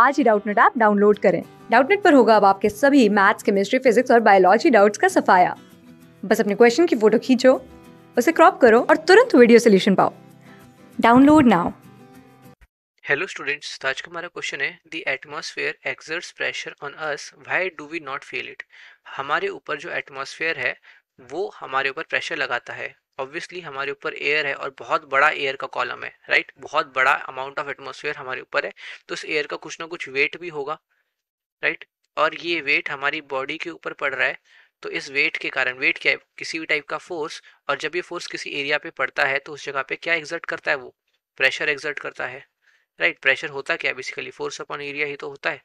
आज ही Doubtnut app download करें डाउटनेट पर होगा अब आपके सभी मैथ्स केमिस्ट्री फिजिक्स और बायोलॉजी डाउट्स का सफाया बस अपने क्वेश्चन की फोटो खींचो उसे क्रॉप करो और तुरंत वीडियो सोल्यूशन पाओ डाउनलोड नाउ हेलो तो स्टूडेंट्स आज का हमारा क्वेश्चन है the atmosphere exerts pressure on us why do we not feel it हमारे ऊपर जो एटमॉस्फेयर है वो हमारे ऊपर प्रेशर लगाता है ऑब्वियसली हमारे ऊपर एयर है और बहुत बड़ा एयर का कॉलम है राइट बहुत बड़ा अमाउंट ऑफ एटमोसफेयर हमारे ऊपर है तो इस एयर का कुछ ना कुछ वेट भी होगा राइट और ये वेट हमारी बॉडी के ऊपर पड़ रहा है तो इस वेट के कारण वेट क्या है किसी भी टाइप का फोर्स और जब ये फोर्स किसी एरिया पे पड़ता है तो उस जगह पे क्या एग्जर्ट करता है वो प्रेशर एग्जर्ट करता है राइट प्रेशर होता क्या बेसिकली फोर्स अपॉन एरिया ही तो होता है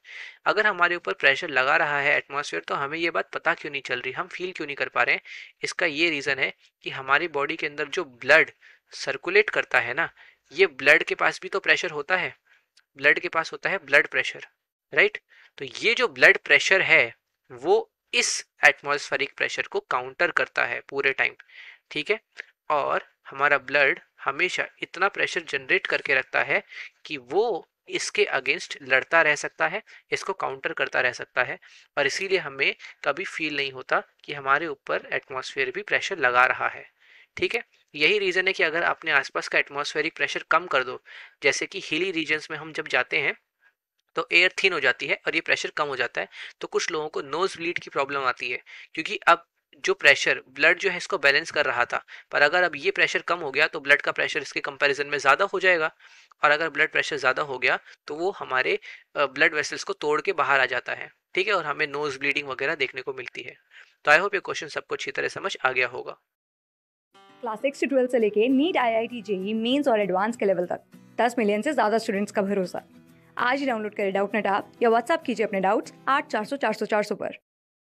अगर हमारे ऊपर प्रेशर लगा रहा है एटमॉस्फेयर तो हमें ये बात पता क्यों नहीं चल रही हम फील क्यों नहीं कर पा रहे हैं इसका ये रीज़न है कि हमारी बॉडी के अंदर जो ब्लड सर्कुलेट करता है ना ये ब्लड के पास भी तो प्रेशर होता है ब्लड के पास होता है ब्लड प्रेशर राइट तो ये जो ब्लड प्रेशर है वो इस एटमॉस्फेरिक प्रेशर को काउंटर करता है पूरे टाइम ठीक है और हमारा ब्लड हमेशा इतना प्रेशर जनरेट करके रखता है कि वो इसके अगेंस्ट लड़ता रह सकता है इसको काउंटर करता रह सकता है और इसीलिए हमें कभी फील नहीं होता कि हमारे ऊपर एटमॉस्फेयर भी प्रेशर लगा रहा है ठीक है यही रीज़न है कि अगर अपने आसपास का एटमॉस्फेरिक प्रेशर कम कर दो जैसे कि हिली रीजन्स में हम जब जाते हैं तो एयर थिन हो जाती है और ये प्रेशर कम हो जाता है तो कुछ लोगों को नोज़ ब्लीड की प्रॉब्लम आती है क्योंकि अब जो प्रेशर ब्लड जो है इसको बैलेंस कर रहा था पर अगर अब ये प्रेशर कम हो गया तो ब्लड का प्रेशर इसके कंपैरिजन में ज़्यादा हो जाएगा और अगर ब्लड प्रेशर ज़्यादा हो गया तो वो हमारे ब्लड वेसल्स को तोड़ के बाहर आ जाता है ठीक है और हमें नोज़ ब्लीडिंग वगैरह देखने को मिलती है तो आई होप ये क्वेश्चन सबको अच्छी तरह समझ आ गया होगा क्लास सिक्स से ट्वेल्थ से लेके NEET I I T JEE mains और एडवांस के लेवल तक दस मिलियन से ज़्यादा स्टूडेंट्स का भरोसा आज ही डाउनलोड करें डाउट नेट आप या व्हाट्सअप कीजिए अपने डाउट्स आठ चार सौ चार सौ चार सौ पर